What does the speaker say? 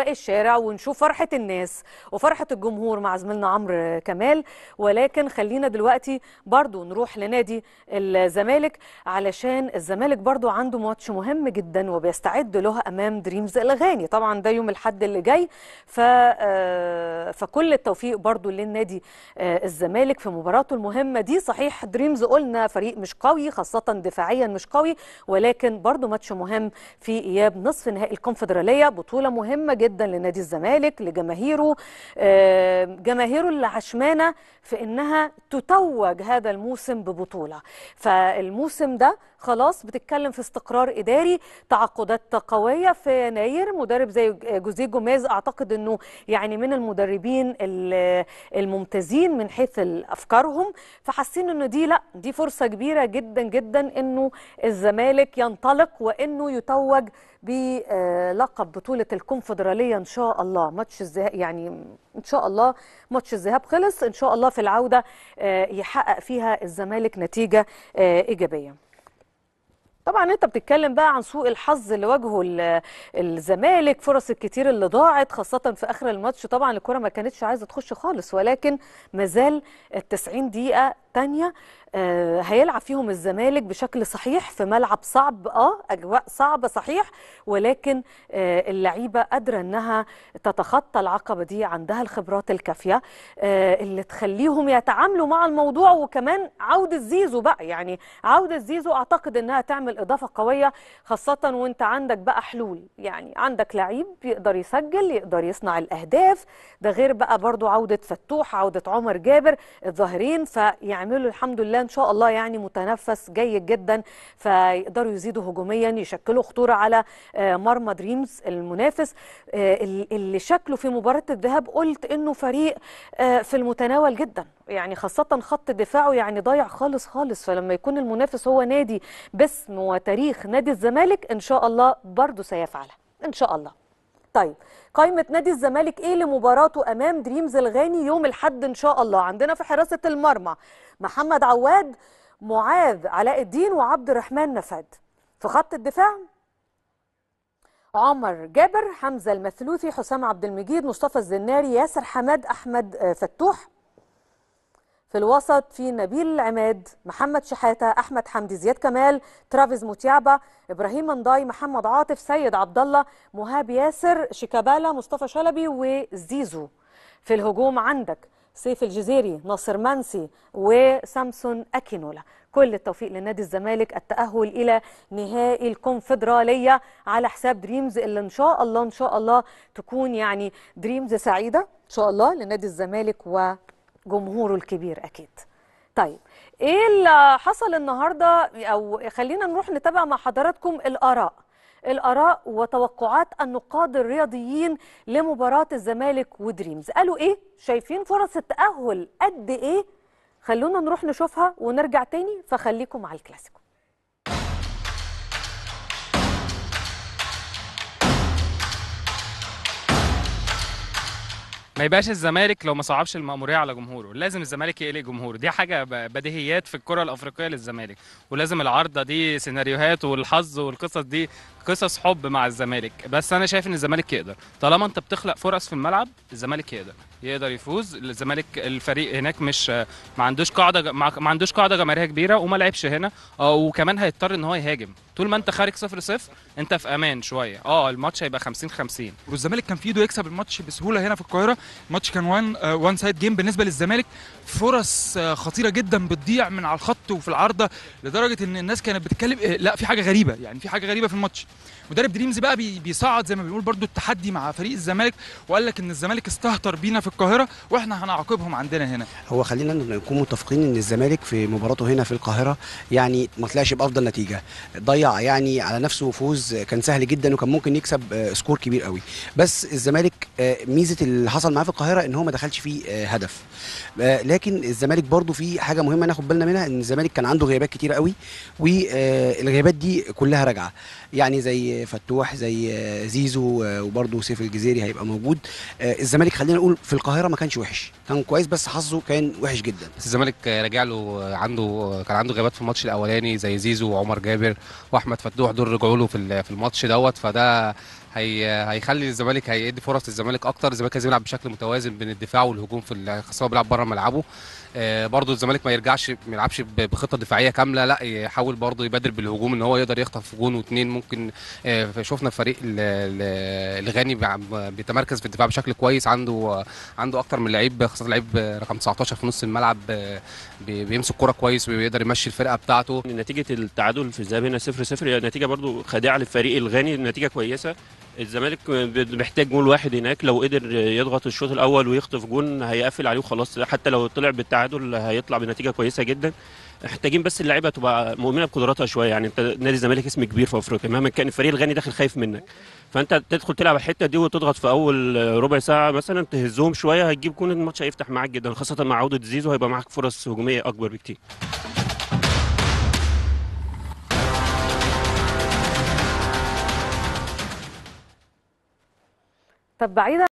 أرفاق الشارع ونشوف فرحة الناس وفرحة الجمهور مع زميلنا عمرو كمال ولكن خلينا دلوقتي برضو نروح لنادي الزمالك علشان الزمالك برضو عنده ماتش مهم جدا وبيستعد له أمام دريمز الأغاني طبعا ده يوم الحد اللي جاي ف... آه، فكل التوفيق برضو للنادي آه، الزمالك في مباراته المهمة دي صحيح دريمز قلنا فريق مش قوي خاصة دفاعيا مش قوي ولكن برضو ماتش مهم في إياب نصف نهائي الكونفدرالية بطولة مهمة جدا جدا لنادي الزمالك لجماهيره آه، جماهيره اللي عشمانه في انها تتوج هذا الموسم ببطوله فالموسم ده خلاص بتتكلم في استقرار اداري تعاقدات قويه في يناير مدرب زي جوزيه جوميز اعتقد انه يعني من المدربين الممتازين من حيث افكارهم فحاسين انه دي لا دي فرصه كبيره جدا جدا انه الزمالك ينطلق وانه يتوج بلقب بطوله الكونفدراليه الداخليه ان شاء الله ماتش الذهاب يعني ان شاء الله ماتش الذهاب خلص ان شاء الله في العوده آه، يحقق فيها الزمالك نتيجه آه، ايجابيه طبعا انت بتتكلم بقى عن سوء الحظ اللي واجهه الزمالك فرص الكتير اللي ضاعت خاصه في اخر الماتش طبعا الكره ما كانتش عايزه تخش خالص ولكن مازال ال 90 دقيقه الثانيه آه، هيلعب فيهم الزمالك بشكل صحيح في ملعب صعب اه اجواء صعبه صحيح ولكن آه، اللعيبه قادره انها تتخطى العقبه دي عندها الخبرات الكافيه آه، اللي تخليهم يتعاملوا مع الموضوع وكمان عوده زيزو بقى يعني عوده زيزو اعتقد انها تعمل اضافه قويه خاصه وانت عندك بقى حلول يعني عندك لعيب يقدر يسجل يقدر يصنع الاهداف ده غير بقى برضو عوده فتوح عوده عمر جابر الظاهرين فيعني بيعملوا الحمد لله ان شاء الله يعني متنفس جيد جدا فيقدروا يزيدوا هجوميا يشكلوا خطوره على آه، مرمى دريمز المنافس آه، اللي شكله في مباراه الذهاب قلت انه فريق آه، في المتناول جدا يعني خاصه خط دفاعه يعني ضايع خالص خالص فلما يكون المنافس هو نادي باسم وتاريخ نادي الزمالك ان شاء الله برضه سيفعلها ان شاء الله طيب قائمة نادي الزمالك ايه لمباراته امام دريمز الغاني يوم الحد ان شاء الله عندنا في حراسة المرمى محمد عواد معاذ علاء الدين وعبد الرحمن نفاد في خط الدفاع عمر جابر حمزة المثلوثي حسام عبد المجيد مصطفى الزناري ياسر حماد أحمد آه، فتوح في الوسط في نبيل العماد محمد شحاته احمد حمدي زياد كمال ترافيز متيعبه ابراهيم منضاي محمد عاطف سيد عبد الله مهاب ياسر شيكابالا مصطفى شلبي وزيزو في الهجوم عندك سيف الجزيري ناصر منسي وسامسون اكينولا كل التوفيق لنادي الزمالك التأهل إلى نهائي الكونفدرالية على حساب دريمز اللي إن شاء الله إن شاء الله تكون يعني دريمز سعيدة إن شاء الله لنادي الزمالك و جمهوره الكبير اكيد طيب ايه اللي حصل النهارده او خلينا نروح نتابع مع حضراتكم الاراء الاراء وتوقعات النقاد الرياضيين لمباراه الزمالك ودريمز قالوا ايه شايفين فرص التاهل قد ايه خلونا نروح نشوفها ونرجع تاني فخليكم مع الكلاسيكو ما يبقاش الزمالك لو ما صعبش المأمورية على جمهوره لازم الزمالك يقلق جمهوره دي حاجة بديهيات في الكرة الأفريقية للزمالك ولازم العارضة دي سيناريوهات والحظ والقصص دي قصص حب مع الزمالك بس أنا شايف إن الزمالك يقدر طالما أنت بتخلق فرص في الملعب الزمالك يقدر يقدر يفوز الزمالك الفريق هناك مش ما عندوش قاعده ما عندوش قاعده جماهيريه كبيره وما لعبش هنا آه، وكمان هيضطر ان هو يهاجم طول ما انت خارج 0 0 انت في امان شويه اه الماتش هيبقى 50 50 والزمالك كان في ايده يكسب الماتش بسهوله هنا في القاهره الماتش كان وان وان سايد جيم بالنسبه للزمالك فرص آه، خطيره جدا بتضيع من على الخط وفي العارضه لدرجه ان الناس كانت بتتكلم آه، لا في حاجه غريبه يعني في حاجه غريبه في الماتش مدرب دريمز بقى بيصعد زي ما بيقول برده التحدي مع فريق الزمالك وقال لك ان الزمالك استهتر بينا في القاهره واحنا هنعاقبهم عندنا هنا هو خلينا نكون متفقين ان الزمالك في مباراته هنا في القاهره يعني ما طلعش بافضل نتيجه ضيع يعني على نفسه فوز كان سهل جدا وكان ممكن يكسب آه، سكور كبير قوي بس الزمالك آه، ميزه اللي حصل معاه في القاهره ان هو ما دخلش فيه آه، هدف لكن الزمالك برضو في حاجه مهمه ناخد بالنا منها ان الزمالك كان عنده غيابات كتير قوي والغيابات دي كلها راجعه يعني زي فتوح زي زيزو وبرضو سيف الجزيري هيبقى موجود الزمالك خلينا نقول في القاهره ما كانش وحش كان كويس بس حظه كان وحش جدا بس الزمالك راجع له عنده كان عنده غيابات في الماتش الاولاني زي زيزو وعمر جابر واحمد فتوح دول رجعوا له في الماتش دوت فده هي هيخلي الزمالك هيدي فرص للزمالك اكتر الزمالك عايز يلعب بشكل متوازن بين الدفاع والهجوم في خاصه بيلعب بره ملعبه آه، برضه الزمالك ما يرجعش ما يلعبش بخطه دفاعيه كامله لا يحاول برضه يبادر بالهجوم ان هو يقدر يخطف جون واثنين ممكن آه، شفنا فريق الغاني بيتمركز في الدفاع بشكل كويس عنده عنده اكتر من لعيب خاصه لعيب رقم 19 في نص الملعب آه، بيمسك كوره كويس وبيقدر يمشي الفرقه بتاعته نتيجه التعادل في الذهاب هنا 0 0 نتيجه برضه خادعه للفريق الغاني نتيجه كويسه الزمالك محتاج جول واحد هناك لو قدر يضغط الشوط الاول ويخطف جول هيقفل عليه وخلاص حتى لو طلع بالتعادل هيطلع بنتيجه كويسه جدا محتاجين بس اللعيبه تبقى مؤمنه بقدراتها شويه يعني انت نادي الزمالك اسم كبير في افريقيا مهما كان الفريق الغني داخل خايف منك فانت تدخل تلعب الحته دي وتضغط في اول ربع ساعه مثلا تهزهم شويه هتجيب جول الماتش هيفتح معاك جدا خاصه مع عوده زيزو هيبقى معاك فرص هجوميه اكبر بكتير طب بعيدا